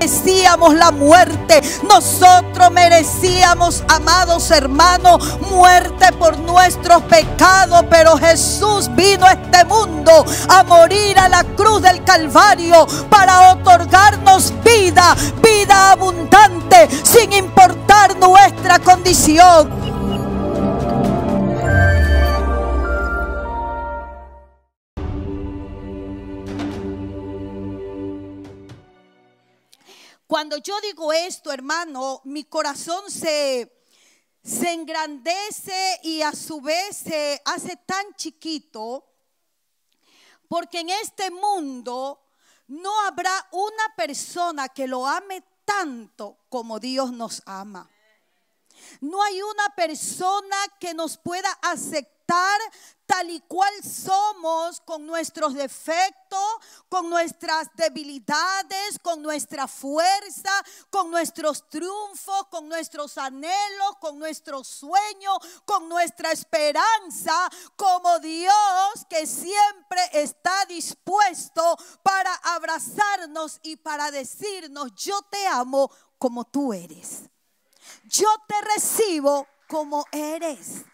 Merecíamos la muerte, nosotros merecíamos, amados hermanos, muerte por nuestros pecados, pero Jesús vino a este mundo a morir a la cruz del Calvario para otorgarnos vida, vida abundante, sin importar nuestra condición. Cuando yo digo esto, hermano, mi corazón se, se engrandece y a su vez se hace tan chiquito, porque en este mundo no habrá una persona que lo ame tanto como Dios nos ama. No hay una persona que nos pueda aceptar tal y cual somos con nuestros defectos, con nuestras debilidades, con nuestra fuerza, con nuestros triunfos, con nuestros anhelos, con nuestro sueño con nuestra esperanza, como Dios que siempre está dispuesto para abrazarnos y para decirnos, yo te amo como tú eres. Yo te recibo como eres.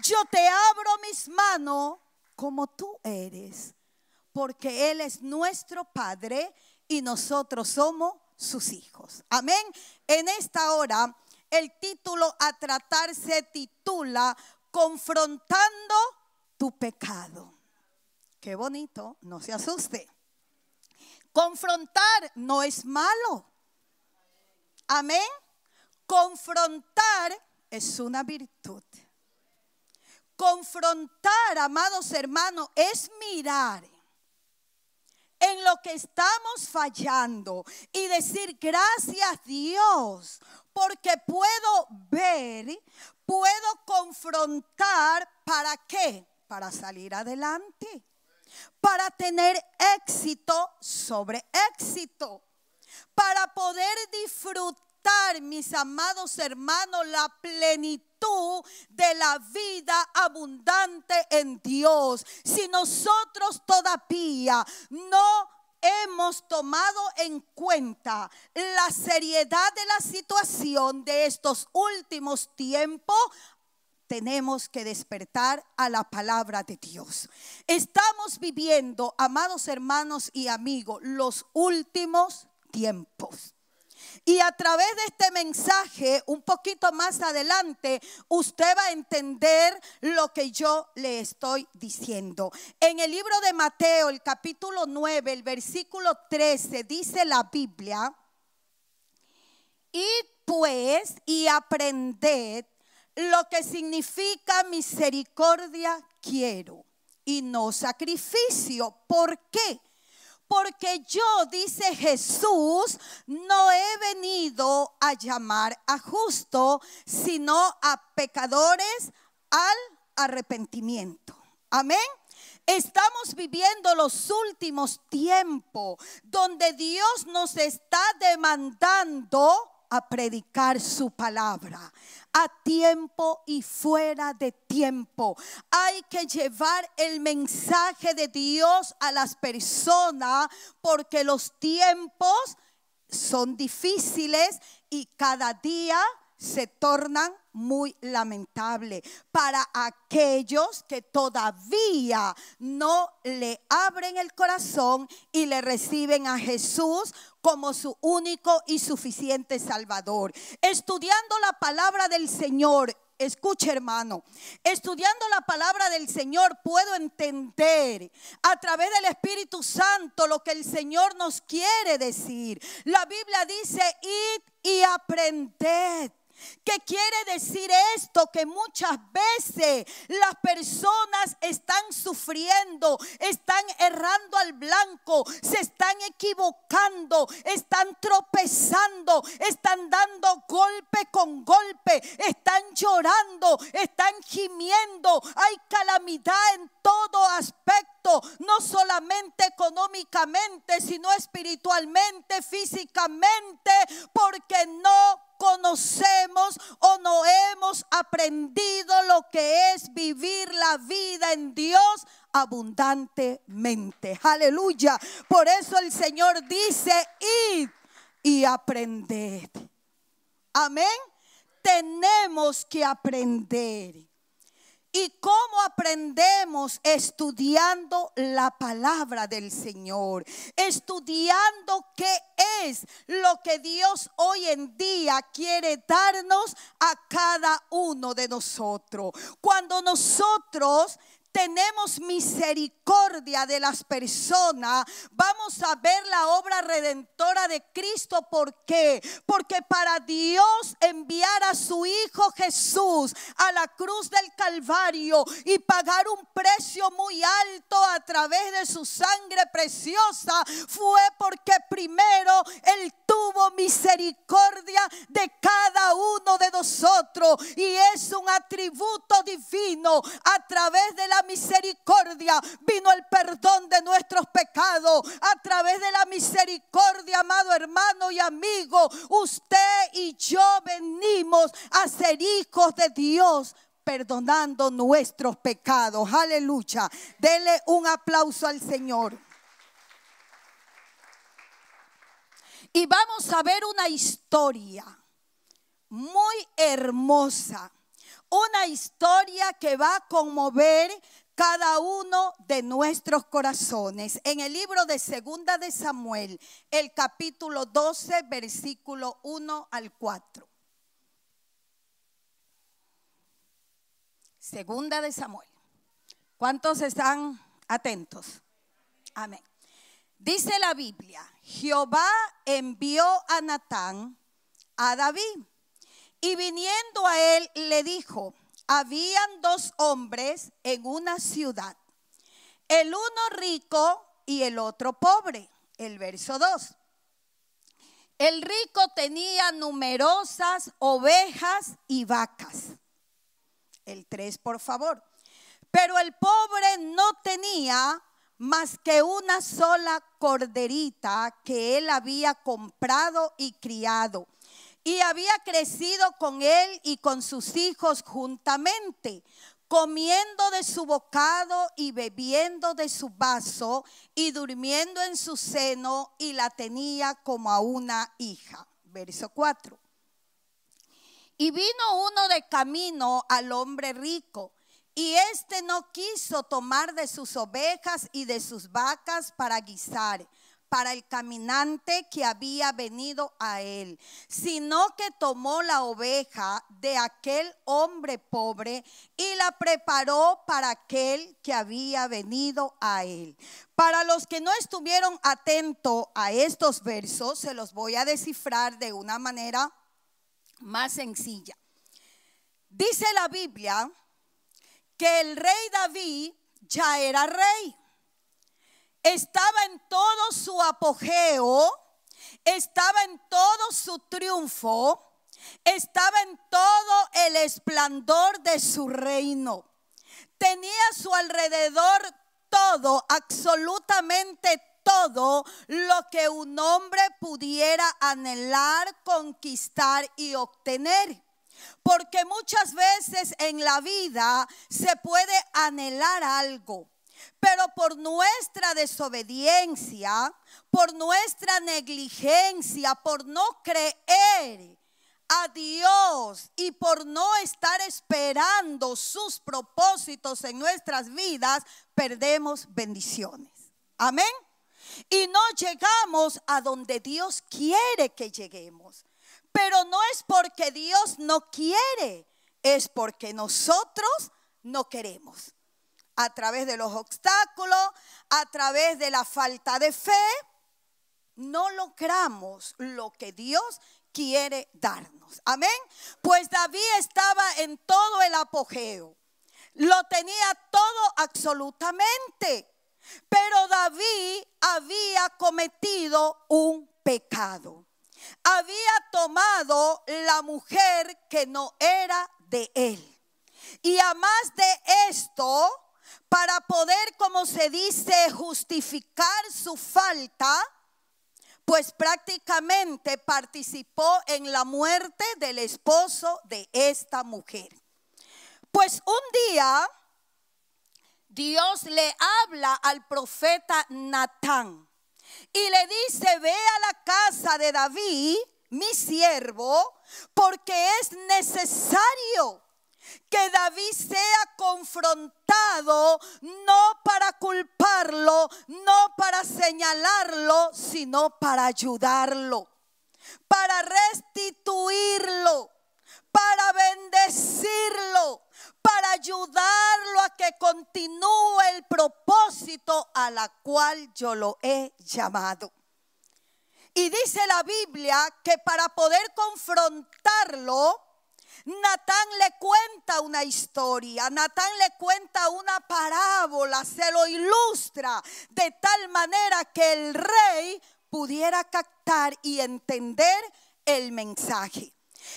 Yo te abro mis manos como tú eres, porque Él es nuestro Padre y nosotros somos sus hijos. Amén. En esta hora, el título a tratar se titula Confrontando tu pecado. Qué bonito, no se asuste. Confrontar no es malo. Amén. Confrontar es una virtud. Confrontar, amados hermanos, es mirar en lo que estamos fallando y decir gracias Dios porque puedo ver, puedo confrontar para qué, para salir adelante, para tener éxito sobre éxito, para poder disfrutar, mis amados hermanos, la plenitud de la vida abundante en Dios. Si nosotros todavía no hemos tomado en cuenta la seriedad de la situación de estos últimos tiempos, tenemos que despertar a la palabra de Dios. Estamos viviendo, amados hermanos y amigos, los últimos tiempos. Y a través de este mensaje, un poquito más adelante, usted va a entender lo que yo le estoy diciendo. En el libro de Mateo, el capítulo 9, el versículo 13, dice la Biblia, y pues y aprended lo que significa misericordia quiero y no sacrificio. ¿Por qué? Porque yo, dice Jesús, no he venido a llamar a justo, sino a pecadores al arrepentimiento. Amén. Estamos viviendo los últimos tiempos donde Dios nos está demandando a predicar su palabra. A tiempo y fuera de tiempo. Hay que llevar el mensaje de Dios a las personas porque los tiempos son difíciles y cada día se tornan muy lamentable para aquellos que todavía no le abren el corazón y le reciben a Jesús como su único y suficiente Salvador. Estudiando la palabra del Señor Escuche hermano, estudiando la palabra del Señor puedo entender a través del Espíritu Santo lo que el Señor nos quiere decir. La Biblia dice, id y aprended ¿Qué quiere decir esto? Que muchas veces las personas están sufriendo, están errando al blanco, se están equivocando, están tropezando, están dando golpe con golpe, están llorando, están gimiendo. Hay calamidad en todo aspecto, no solamente económicamente, sino espiritualmente, físicamente, porque no conocemos o no hemos aprendido lo que es vivir la vida en Dios abundantemente. Aleluya. Por eso el Señor dice, id y aprended. Amén. Tenemos que aprender. ¿Y cómo aprendemos? Estudiando la palabra del Señor, estudiando qué es lo que Dios hoy en día quiere darnos a cada uno de nosotros. Cuando nosotros tenemos misericordia de las personas, vamos a ver la obra redentora de Cristo. ¿Por qué? Porque para Dios enviar a su Hijo Jesús a la cruz del Calvario y pagar un precio muy alto a través de su sangre preciosa fue porque primero Él tuvo misericordia de cada uno de nosotros y es un atributo divino a través de la misericordia vino el perdón de nuestros pecados. A través de la misericordia, amado hermano y amigo, usted y yo venimos a ser hijos de Dios perdonando nuestros pecados. Aleluya. Dele un aplauso al Señor. Y vamos a ver una historia muy hermosa una historia que va a conmover cada uno de nuestros corazones. En el libro de Segunda de Samuel, el capítulo 12, versículo 1 al 4. Segunda de Samuel. ¿Cuántos están atentos? Amén. Dice la Biblia, Jehová envió a Natán a David y viniendo a él le dijo, habían dos hombres en una ciudad, el uno rico y el otro pobre. El verso 2. El rico tenía numerosas ovejas y vacas. El 3, por favor. Pero el pobre no tenía más que una sola corderita que él había comprado y criado y había crecido con él y con sus hijos juntamente, comiendo de su bocado y bebiendo de su vaso y durmiendo en su seno y la tenía como a una hija. Verso 4. Y vino uno de camino al hombre rico. Y éste no quiso tomar de sus ovejas y de sus vacas para guisar, para el caminante que había venido a él, sino que tomó la oveja de aquel hombre pobre y la preparó para aquel que había venido a él. Para los que no estuvieron atentos a estos versos, se los voy a descifrar de una manera más sencilla. Dice la Biblia que el rey David ya era rey estaba en todo su apogeo, estaba en todo su triunfo, estaba en todo el esplendor de su reino. Tenía a su alrededor todo, absolutamente todo lo que un hombre pudiera anhelar, conquistar y obtener. Porque muchas veces en la vida se puede anhelar algo, pero por nuestra desobediencia, por nuestra negligencia, por no creer a Dios y por no estar esperando sus propósitos en nuestras vidas, perdemos bendiciones. Amén. Y no llegamos a donde Dios quiere que lleguemos. Pero no es porque Dios no quiere, es porque nosotros no queremos a través de los obstáculos, a través de la falta de fe, no logramos lo que Dios quiere darnos. Amén. Pues David estaba en todo el apogeo. Lo tenía todo absolutamente. Pero David había cometido un pecado. Había tomado la mujer que no era de él. Y a más de esto, para poder, como se dice, justificar su falta, pues prácticamente participó en la muerte del esposo de esta mujer. Pues un día Dios le habla al profeta Natán y le dice, ve a la casa de David, mi siervo, porque es necesario que David sea confrontado no para culparlo, no para señalarlo, sino para ayudarlo, para restituirlo, para bendecirlo, para ayudarlo a que continúe el propósito a la cual yo lo he llamado. Y dice la Biblia que para poder confrontarlo, Natán le cuenta una historia, Natán le cuenta una parábola, se lo ilustra de tal manera que el rey pudiera captar y entender el mensaje.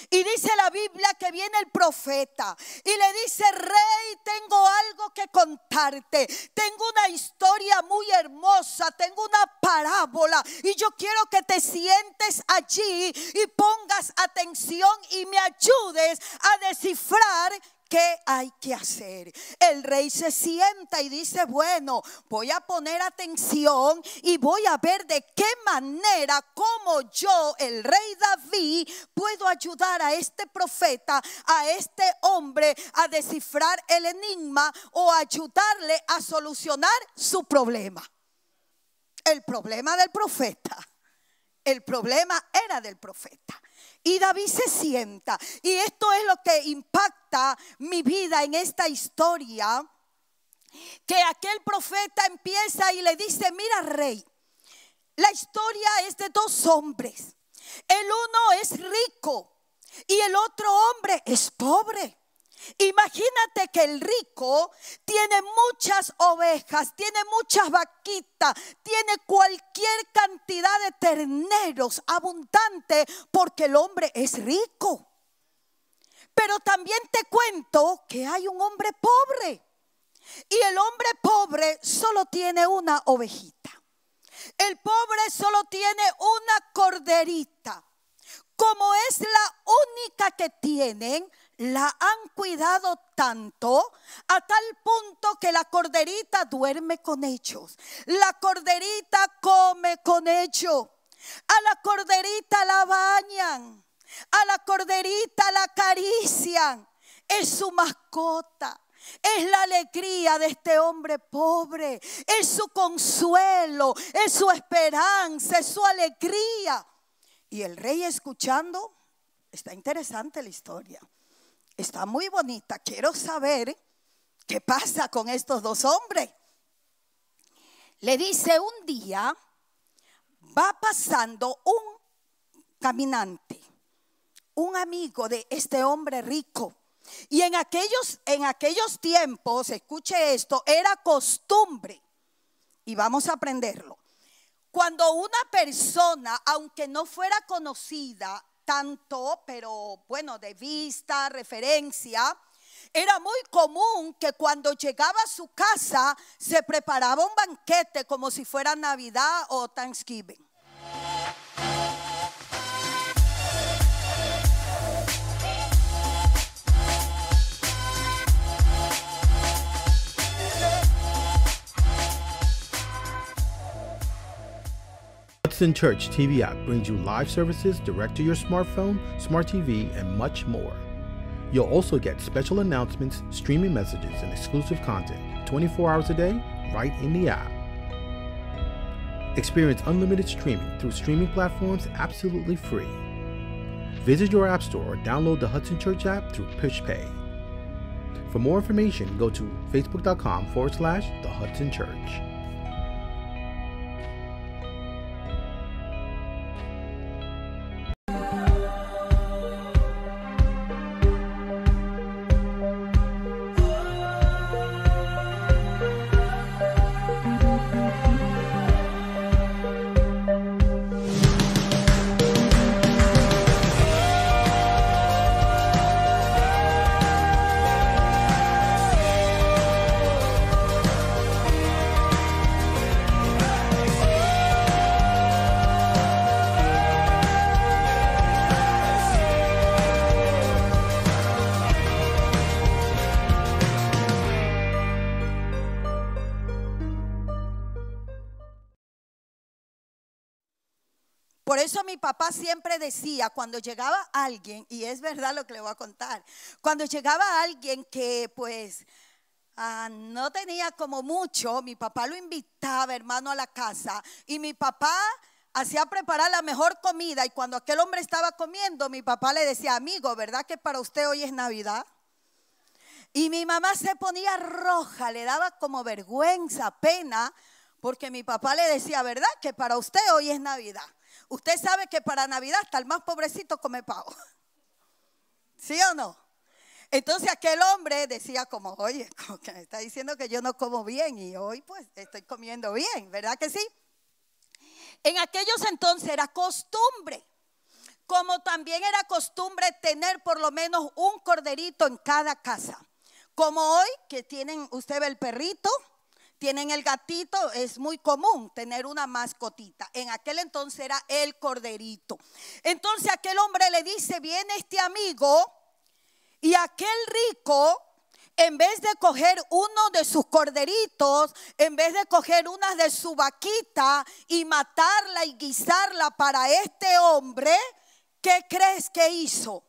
Y dice la Biblia que viene el profeta y le dice, rey, tengo algo que contarte, tengo una historia muy hermosa, tengo una parábola y yo quiero que te sientes allí y pongas atención y me ayudes a descifrar ¿Qué hay que hacer? El rey se sienta y dice, bueno, voy a poner atención y voy a ver de qué manera, como yo, el rey David, puedo ayudar a este profeta, a este hombre, a descifrar el enigma o ayudarle a solucionar su problema. El problema del profeta el problema era del profeta. Y David se sienta. Y esto es lo que impacta mi vida en esta historia. Que aquel profeta empieza y le dice, mira rey, la historia es de dos hombres. El uno es rico y el otro hombre es pobre. Imagínate que el rico tiene muchas ovejas, tiene muchas vaquitas, tiene cualquier cantidad de terneros abundante porque el hombre es rico. Pero también te cuento que hay un hombre pobre y el hombre pobre solo tiene una ovejita. El pobre solo tiene una corderita. Como es la única que tienen, la han cuidado tanto a tal punto que la corderita duerme con ellos. La corderita come con ellos. A la corderita la bañan. A la corderita la acarician. Es su mascota. Es la alegría de este hombre pobre. Es su consuelo. Es su esperanza. Es su alegría. Y el rey escuchando, está interesante la historia está muy bonita. Quiero saber qué pasa con estos dos hombres. Le dice un día, va pasando un caminante, un amigo de este hombre rico. Y en aquellos, en aquellos tiempos, escuche esto, era costumbre, y vamos a aprenderlo, cuando una persona, aunque no fuera conocida, tanto, pero bueno, de vista, referencia, era muy común que cuando llegaba a su casa se preparaba un banquete como si fuera Navidad o Thanksgiving. Hudson Church TV app brings you live services direct to your smartphone, smart TV, and much more. You'll also get special announcements, streaming messages, and exclusive content 24 hours a day right in the app. Experience unlimited streaming through streaming platforms absolutely free. Visit your app store or download the Hudson Church app through PushPay. For more information, go to facebook.com forward slash the Hudson Church. decía, cuando llegaba alguien, y es verdad lo que le voy a contar, cuando llegaba alguien que pues ah, no tenía como mucho, mi papá lo invitaba, hermano, a la casa, y mi papá hacía preparar la mejor comida, y cuando aquel hombre estaba comiendo, mi papá le decía, amigo, ¿verdad que para usted hoy es Navidad? Y mi mamá se ponía roja, le daba como vergüenza, pena, porque mi papá le decía, ¿verdad? Que para usted hoy es Navidad. Usted sabe que para Navidad hasta el más pobrecito come pavo. ¿Sí o no? Entonces aquel hombre decía como, oye, está diciendo que yo no como bien y hoy pues estoy comiendo bien, ¿verdad que sí? En aquellos entonces era costumbre, como también era costumbre tener por lo menos un corderito en cada casa. Como hoy que tienen, usted el perrito, tienen el gatito, es muy común tener una mascotita. En aquel entonces era el corderito. Entonces aquel hombre le dice, viene este amigo y aquel rico en vez de coger uno de sus corderitos, en vez de coger una de su vaquita y matarla y guisarla para este hombre, ¿qué crees que hizo?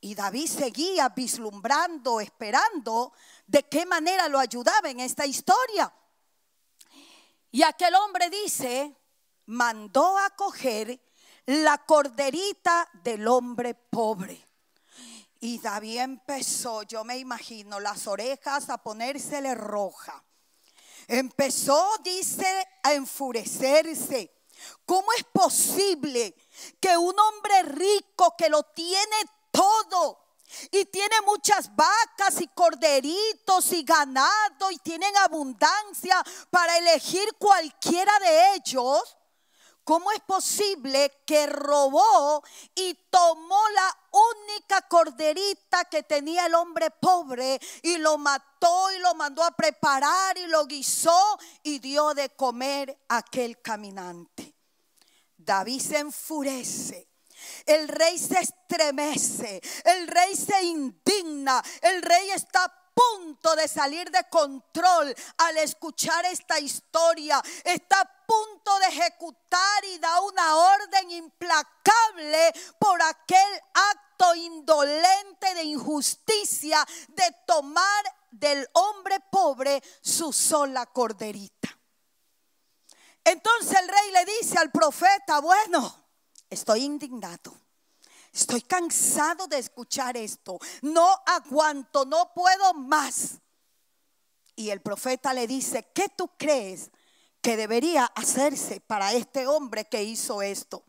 Y David seguía vislumbrando, esperando de qué manera lo ayudaba en esta historia. Y aquel hombre dice, mandó a coger la corderita del hombre pobre. Y David empezó, yo me imagino, las orejas a ponérsele roja. Empezó, dice, a enfurecerse. ¿Cómo es posible que un hombre rico que lo tiene todo, y tiene muchas vacas y corderitos y ganado y tienen abundancia para elegir cualquiera de ellos. ¿Cómo es posible que robó y tomó la única corderita que tenía el hombre pobre y lo mató y lo mandó a preparar y lo guisó y dio de comer a aquel caminante? David se enfurece el rey se estremece, el rey se indigna, el rey está a punto de salir de control al escuchar esta historia. Está a punto de ejecutar y da una orden implacable por aquel acto indolente de injusticia de tomar del hombre pobre su sola corderita. Entonces el rey le dice al profeta, bueno, Estoy indignado. Estoy cansado de escuchar esto. No aguanto, no puedo más. Y el profeta le dice, ¿qué tú crees que debería hacerse para este hombre que hizo esto?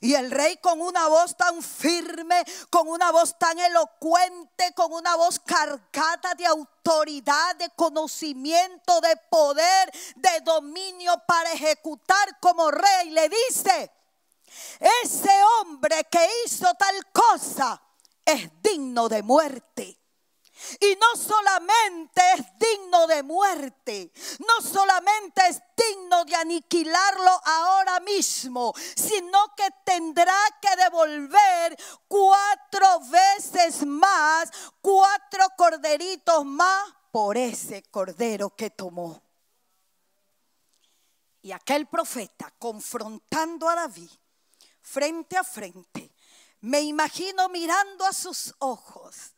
Y el rey con una voz tan firme, con una voz tan elocuente, con una voz cargada de autoridad, de conocimiento, de poder, de dominio para ejecutar como rey, le dice, ese hombre que hizo tal cosa es digno de muerte. Y no solamente es digno de muerte, no solamente es digno de aniquilarlo ahora mismo, sino que tendrá que devolver cuatro veces más, cuatro corderitos más por ese cordero que tomó. Y aquel profeta, confrontando a David, frente a frente. Me imagino mirando a sus ojos.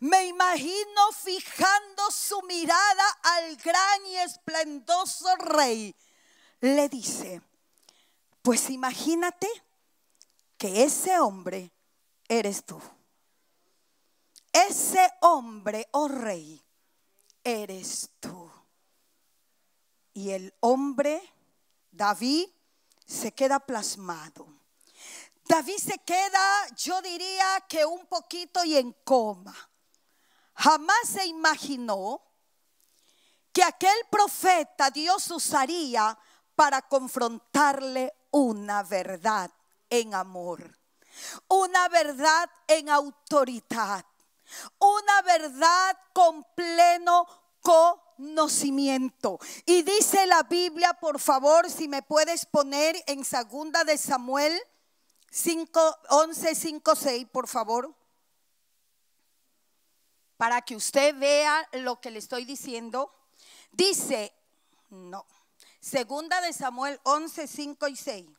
Me imagino fijando su mirada al gran y esplendoso rey. Le dice, pues imagínate que ese hombre eres tú. Ese hombre, oh rey, eres tú. Y el hombre, David, se queda plasmado David se queda, yo diría que un poquito y en coma. Jamás se imaginó que aquel profeta Dios usaría para confrontarle una verdad en amor, una verdad en autoridad, una verdad con pleno conocimiento. Y dice la Biblia, por favor, si me puedes poner en segunda de Samuel 5, 11, 5, 6, por favor, para que usted vea lo que le estoy diciendo. Dice, no, segunda de Samuel 11, 5 y 6.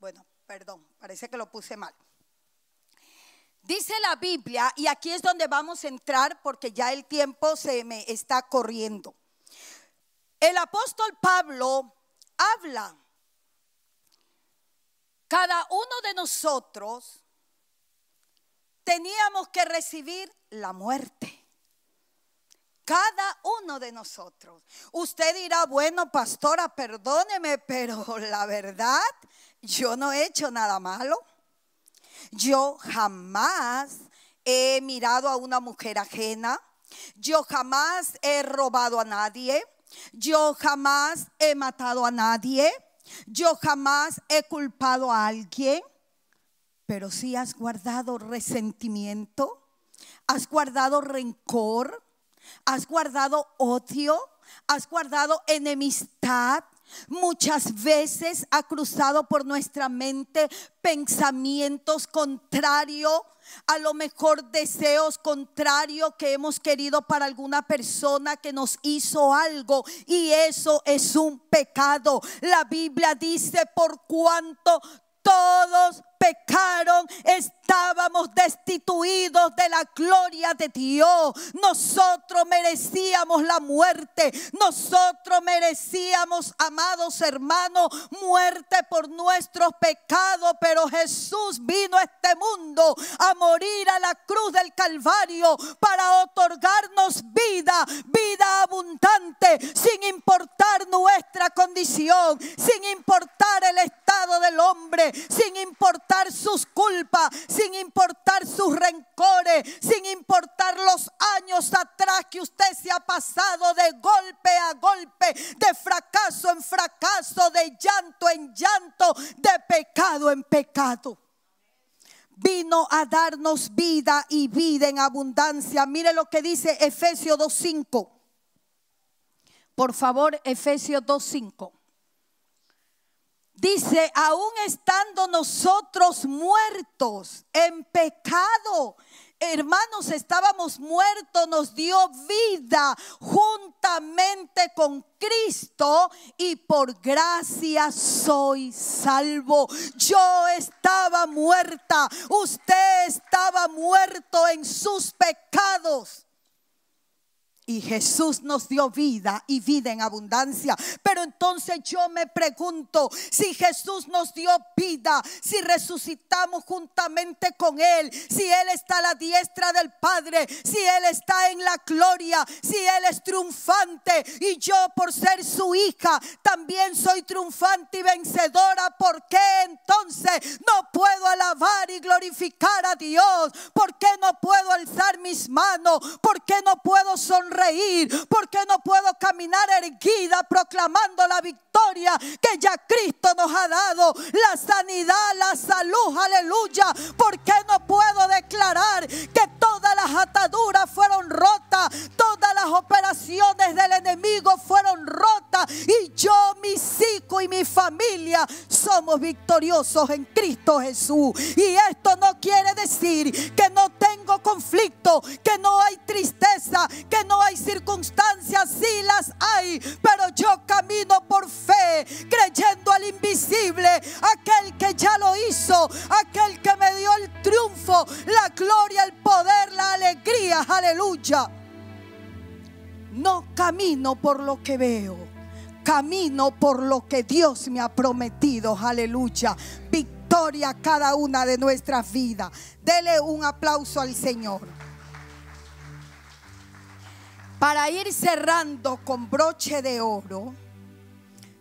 Bueno, perdón, parece que lo puse mal. Dice la Biblia, y aquí es donde vamos a entrar porque ya el tiempo se me está corriendo. El apóstol Pablo habla cada uno de nosotros teníamos que recibir la muerte. Cada uno de nosotros. Usted dirá, bueno, pastora, perdóneme, pero la verdad, yo no he hecho nada malo. Yo jamás he mirado a una mujer ajena. Yo jamás he robado a nadie. Yo jamás he matado a nadie. Yo jamás he culpado a alguien, pero si has guardado resentimiento, has guardado rencor, has guardado odio, has guardado enemistad. Muchas veces ha cruzado por nuestra mente pensamientos contrarios a lo mejor deseos contrarios que hemos querido para alguna persona que nos hizo algo y eso es un pecado. La Biblia dice por cuanto todos pecaron, estábamos destituidos de la gloria de Dios. Nosotros merecíamos la muerte. Nosotros merecíamos, amados hermanos, muerte por nuestros pecados. Pero Jesús vino a este mundo a morir a la cruz del Calvario para otorgarnos vida, vida abundante, sin importar nuestra condición, sin importar el estado del hombre, sin importar sus culpas, sin importar sus rencores, sin importar los años atrás que usted se ha pasado de golpe a golpe, de fracaso en fracaso, de llanto en llanto, de pecado en pecado vino a darnos vida y vida en abundancia. Mire lo que dice Efesios 2.5. Por favor, Efesios 2.5. Dice, aún estando nosotros muertos en pecado, hermanos, estábamos muertos, nos dio vida juntamente con Cristo y por gracia soy salvo. Yo estaba muerta, usted estaba muerto en sus pecados. Y Jesús nos dio vida y vida en abundancia. Pero entonces yo me pregunto, si Jesús nos dio vida, si resucitamos juntamente con Él, si Él está a la diestra del Padre, si Él está en la gloria, si Él es triunfante y yo por ser su hija también soy triunfante y vencedora, ¿por qué entonces no puedo alabar y glorificar a Dios? ¿Por qué no puedo alzar mis manos? ¿Por qué no puedo sonreír? reír, porque no puedo caminar erguida proclamando la victoria que ya Cristo nos ha dado, la sanidad, la salud, aleluya, porque no puedo declarar que todas las ataduras fueron rotas, todas las operaciones del enemigo fueron rotas y yo, mi psico y mi familia somos victoriosos en Cristo Jesús. Y esto no quiere decir que no tengo conflicto, que no hay tristeza, que no hay circunstancias, sí las hay, pero yo camino por fe, creyendo al invisible, aquel que ya lo hizo, aquel que me dio el triunfo, la gloria, el poder, la alegría, aleluya. No camino por lo que veo, camino por lo que Dios me ha prometido, aleluya. Victoria cada una de nuestras vidas. Dele un aplauso al Señor. Para ir cerrando con broche de oro,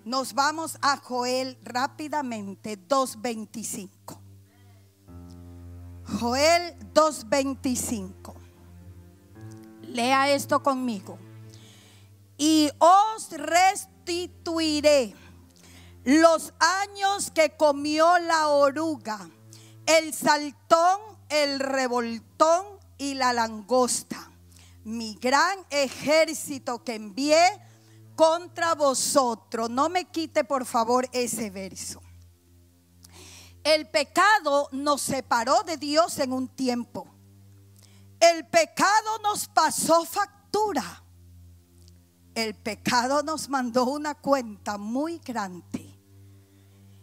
nos vamos a Joel rápidamente 2.25. Joel 2.25. Lea esto conmigo. Y os restituiré los años que comió la oruga, el saltón, el revoltón y la langosta mi gran ejército que envié contra vosotros. No me quite por favor ese verso. El pecado nos separó de Dios en un tiempo. El pecado nos pasó factura. El pecado nos mandó una cuenta muy grande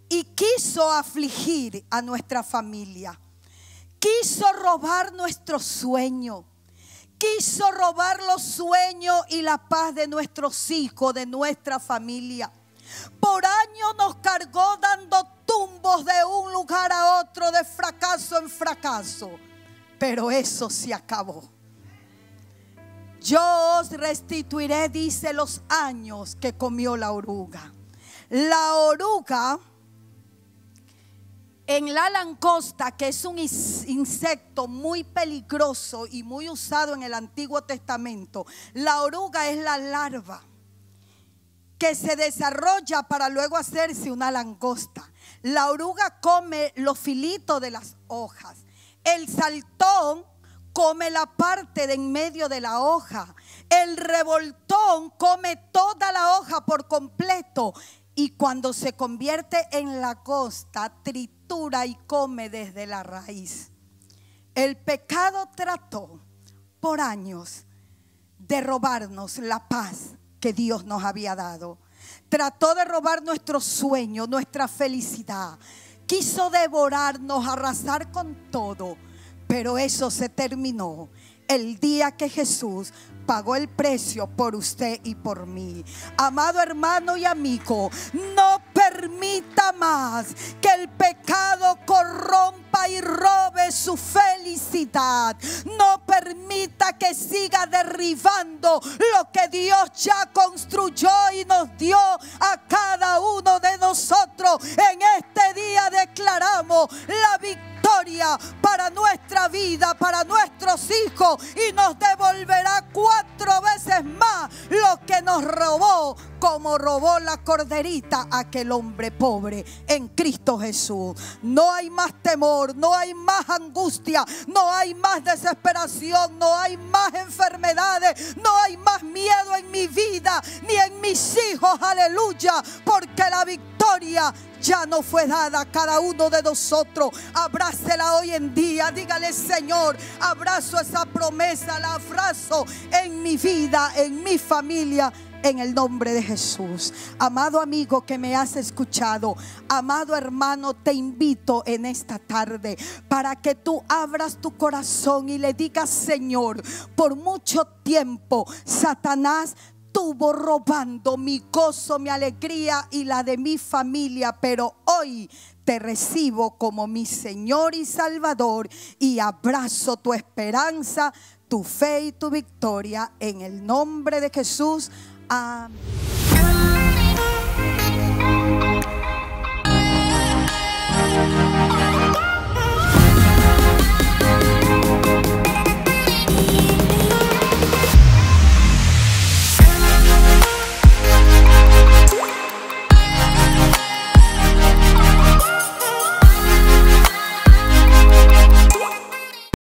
y quiso afligir a nuestra familia. Quiso robar nuestro sueño quiso robar los sueños y la paz de nuestros hijos, de nuestra familia. Por años nos cargó dando tumbos de un lugar a otro, de fracaso en fracaso. Pero eso se acabó. Yo os restituiré, dice, los años que comió la oruga. La oruga en la langosta, que es un insecto muy peligroso y muy usado en el Antiguo Testamento, la oruga es la larva que se desarrolla para luego hacerse una langosta. La oruga come los filitos de las hojas. El saltón come la parte de en medio de la hoja. El revoltón come toda la hoja por completo y cuando se convierte en la costa, tritura y come desde la raíz. El pecado trató por años de robarnos la paz que Dios nos había dado. Trató de robar nuestro sueño, nuestra felicidad. Quiso devorarnos, arrasar con todo. Pero eso se terminó el día que Jesús pagó el precio por usted y por mí. Amado hermano y amigo, no permita más que el pecado corrompa y robe su felicidad. No permita que siga derribando lo que Dios ya construyó y nos dio a cada uno de nosotros. En este día declaramos la victoria para nuestra vida, para nuestros hijos y nos devolverá cuatro veces más lo que nos robó, como robó la corderita aquel hombre pobre en Cristo Jesús. No hay más temor, no hay más angustia, no hay más desesperación, no hay más enfermedades, no hay más miedo en mi vida ni en mis hijos, aleluya, porque la victoria ya no fue dada a cada uno de nosotros. Abrácela hoy en día. Dígale, Señor, abrazo esa promesa, la abrazo en mi vida, en mi familia en el nombre de Jesús. Amado amigo que me has escuchado, amado hermano, te invito en esta tarde para que tú abras tu corazón y le digas, Señor, por mucho tiempo Satanás estuvo robando mi gozo, mi alegría y la de mi familia, pero hoy te recibo como mi Señor y Salvador y abrazo tu esperanza, tu fe y tu victoria en el nombre de Jesús. Amén.